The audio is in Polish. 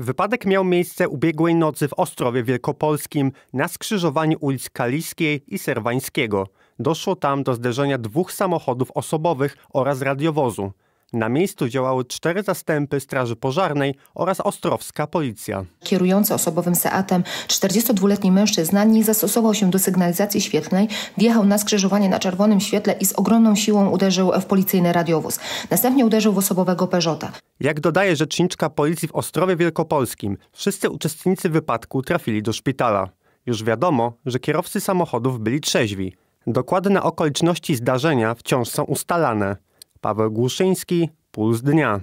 Wypadek miał miejsce ubiegłej nocy w Ostrowie Wielkopolskim na skrzyżowaniu ulic Kaliskiej i Serwańskiego. Doszło tam do zderzenia dwóch samochodów osobowych oraz radiowozu. Na miejscu działały cztery zastępy Straży Pożarnej oraz Ostrowska Policja. Kierujący osobowym Seatem 42-letni mężczyzna nie zastosował się do sygnalizacji świetlnej, wjechał na skrzyżowanie na czerwonym świetle i z ogromną siłą uderzył w policyjny radiowóz. Następnie uderzył w osobowego Peżota. Jak dodaje rzeczniczka policji w Ostrowie Wielkopolskim, wszyscy uczestnicy wypadku trafili do szpitala. Już wiadomo, że kierowcy samochodów byli trzeźwi. Dokładne okoliczności zdarzenia wciąż są ustalane. Paweł Głuszyński, Puls Dnia.